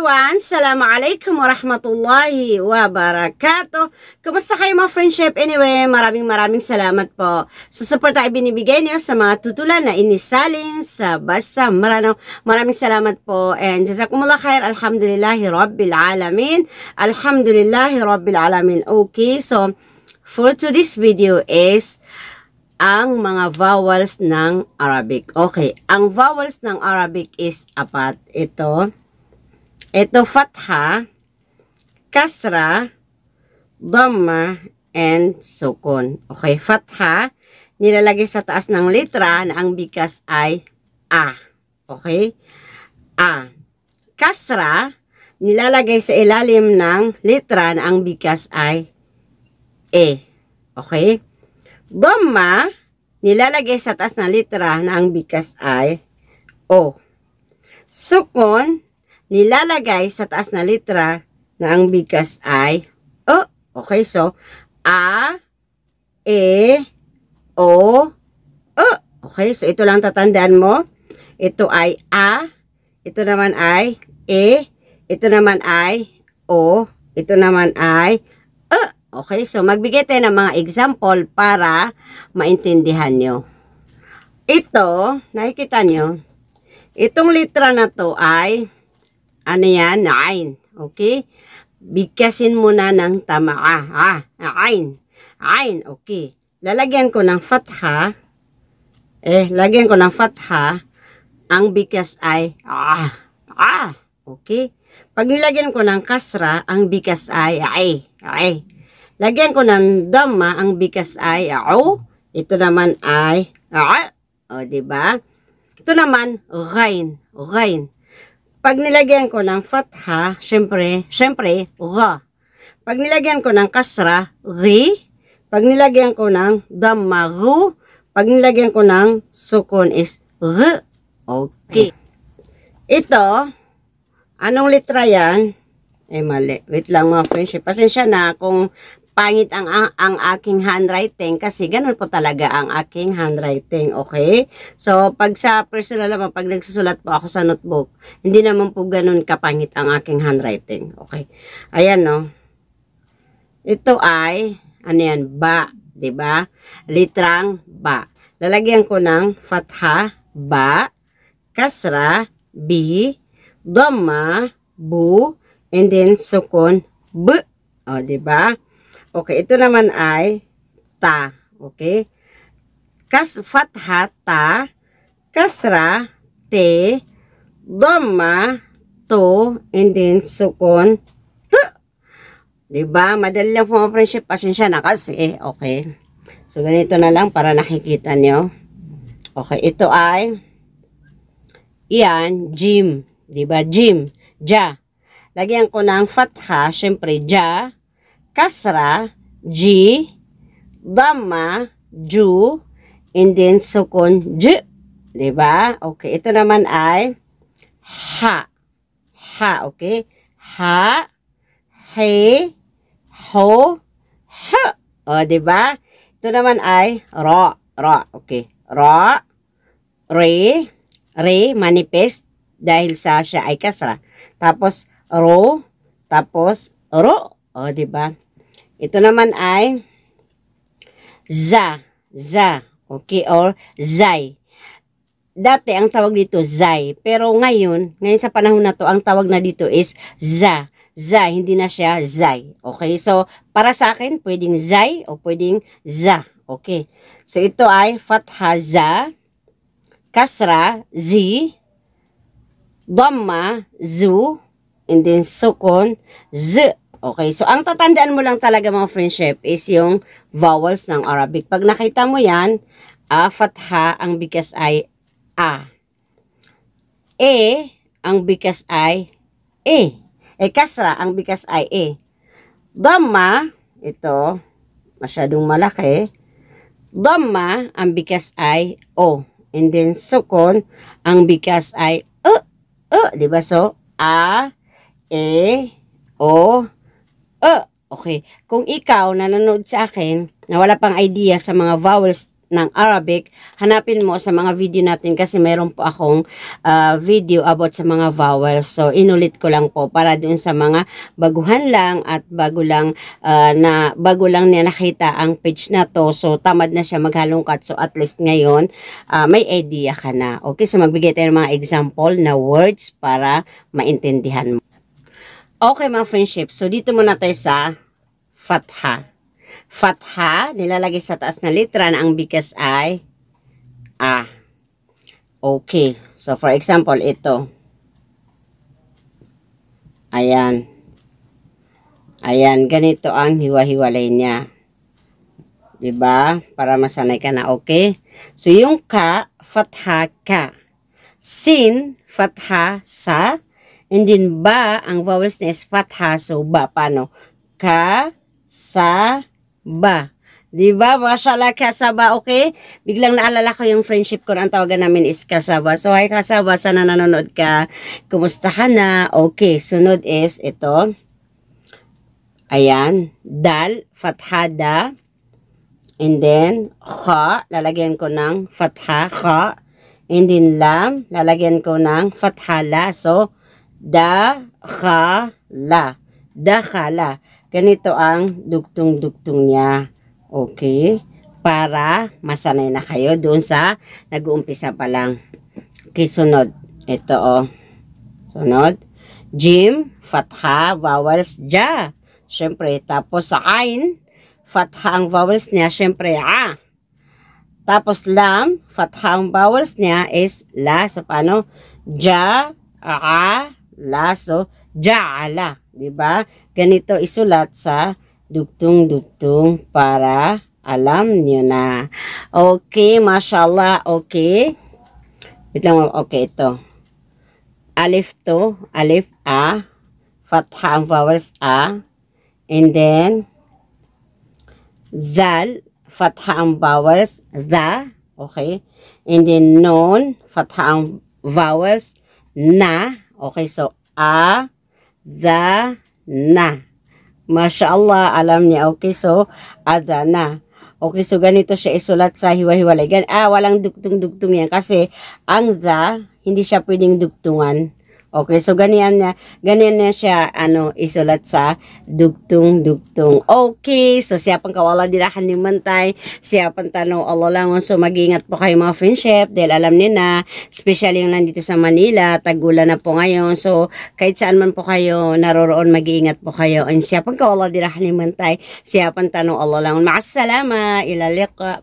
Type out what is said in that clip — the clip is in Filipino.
everyone! Assalamualaikum warahmatullahi wabarakatuh! Kumusta kayo mga friendship? Anyway, maraming maraming salamat po. sa support ay binibigay niyo sa mga tutulan na inisalin sa Basa Marano. Maraming salamat po and jazakumullah khair. Alhamdulillahi Rabbil Alamin. Alhamdulillahi Rabbil Alamin. Okay, so for today's video is ang mga vowels ng Arabic. Okay, ang vowels ng Arabic is apat. Ito, ito fatha, kasra, dhamma, and sukun. Okay, fatha, nilalagay sa taas ng litra na ang bigkas ay a. Okay? A. Kasra, nilalagay sa ilalim ng litra na ang bigkas ay e. Okay? Dhamma, nilalagay sa taas ng litra na ang bigkas ay o. Sukun, nilalagay sa taas na litra na ang bigkas ay O. Oh, okay, so A, E, O, O. Okay, so ito lang tatandaan mo. Ito ay A, ito naman ay E, ito naman ay O, ito naman ay O. Okay, so magbigay tayo ng mga example para maintindihan nyo. Ito, nakikita nyo, itong litra na to ay ano yan, ain. Okay? Bigkasin mo na ng tama, Ha? Ah, ah, ain. Ain. Okay. Lalagyan ko ng fatha. Eh, lagyan ko ng fatha. Ang bigkas ay ah. Ah. Okay? Pag nilagyan ko ng kasra, ang bikas ay ay. Ay. Lagyan ko ng dama, ang bikas ay au. Ito naman ay ah, O, oh, di ba? Ito naman, ghain. Ghain. Pag nilagyan ko ng fatha, syempre, syempre, ra. Pag nilagyan ko ng kasra, ri. Pag nilagyan ko ng damma, ru. Pag nilagyan ko ng sukun is r. Okay. Ito, anong litra yan? Eh, mali. Wait lang mga friends. Pasensya na kung pangit ang, ang, ang aking handwriting kasi ganun po talaga ang aking handwriting, okay? So, pag sa personal naman, pag nagsusulat po ako sa notebook, hindi naman po ganun kapangit ang aking handwriting, okay? Ayan, no? Ito ay, ano yan, ba, ba diba? Litrang ba. Lalagyan ko ng fatha, ba, kasra, bi, doma, bu, and then sukun, b. O, diba? ba Okay, ito naman ay ta. Okay? Kas fatha ta, kasra te, dhamma to, and then sukon ta. ba? Diba? Madali lang po mga friendship. Pasensya na kasi. Okay. So, ganito na lang para nakikita nyo. Okay, ito ay yan, gym. ba? Diba? Gym. Ja. Lagyan ko ng fatha, syempre, ja kasra, G, dhamma, ju, and then sukun, j. Diba? Okay, ito naman ay ha. Ha, okay? Ha, he, ho, ha. O, diba? Ito naman ay ro, ro. Okay, ro, re, re, manifest dahil sa siya ay kasra. Tapos, ro, tapos, ro. O, diba? Ito naman ay za, za, okay, or zay. Dati ang tawag dito zay, pero ngayon, ngayon sa panahon na to, ang tawag na dito is za. Za, hindi na siya zay. Okay, so para sa akin, pwedeng zay o pwedeng za. Okay, so ito ay fatha za, kasra zi, dhamma zu, and then sukun z. Okay, so ang tatandaan mo lang talaga mga friendship is yung vowels ng Arabic. Pag nakita mo yan, a, fatha, ang bigas ay a. E, ang bigas ay e. E, kasra, ang bigas ay e. Dhamma, ito, masyadong malaki. Dhamma, ang bigas ay o. And then, sukon, ang bigas ay e. E, diba? So, a, e, o, uh, okay. Kung ikaw nanonood sa akin na wala pang idea sa mga vowels ng Arabic, hanapin mo sa mga video natin kasi meron po akong uh, video about sa mga vowels. So, inulit ko lang po para doon sa mga baguhan lang at bago lang uh, na bago lang niya nakita ang page na to. So, tamad na siya maghalungkat. So, at least ngayon, uh, may idea ka na. Okay, so magbigay tayo ng mga example na words para maintindihan mo. Okay mga friendship, so dito muna tayo sa fatha. Fatha, nilalagay sa taas na litra na ang bigas ay A. Okay, so for example, ito. Ayan. Ayan, ganito ang hiwa-hiwalay niya. Diba? Para masanay ka na, okay? So yung ka, fatha ka. Sin, fatha sa And then ba, ang vowels na is fatha. So ba, paano? Ka, sa, ba. 'Di Diba? Mashallah, kasaba, okay? Biglang naalala ko yung friendship ko na ang tawagan namin is kasaba. So, hi kasaba, sana nanonood ka. Kumusta ka na? Okay, sunod is ito. Ayan, dal, fathada, and then kha, lalagyan ko ng fatha, kha, and then lam, lalagyan ko ng fathala. So, dakhala. Dakhala. Ganito ang dugtong-dugtong niya. Okay? Para masanay na kayo doon sa nag-uumpisa pa lang. Okay, sunod. Ito o. Oh. Sunod. Jim, fatha, vowels, ja. Siyempre, tapos sa ain, fatha ang vowels niya, siyempre, a. Ah. Tapos lam, fatha ang vowels niya is la. So, paano? Ja, a, laso, jaala. ba? Ganito isulat sa dugtong-dugtong para alam niyo na. Okay, mashallah, okay. Wait okay, ito. Alif to, alif a, fathah vowels a, and then, zal, fathah vowels, za, okay, and then nun, fathah vowels, na, Okay, so a, the, na. Masya Allah, alam niya. Okay, so a, na. Okay, so ganito siya isulat sa hiwa-hiwalay. Ah, walang dugtong-dugtong yan kasi ang the, hindi siya pwedeng dugtungan. Okay, so ganyan na, ganyan na siya, ano, isulat sa dugtong-dugtong. Okay, so siya pang kawala dirahan ni Mantay, siya pang tanong Allah lang, so mag-ingat po kayo mga friendship, dahil alam niyo na, especially yung nandito sa Manila, tagula na po ngayon, so kahit saan man po kayo naroroon, mag-iingat po kayo. And siya pang kawala dirahan ni Mantay, siya pang tanong Allah lang, maassalama, ilaliqa.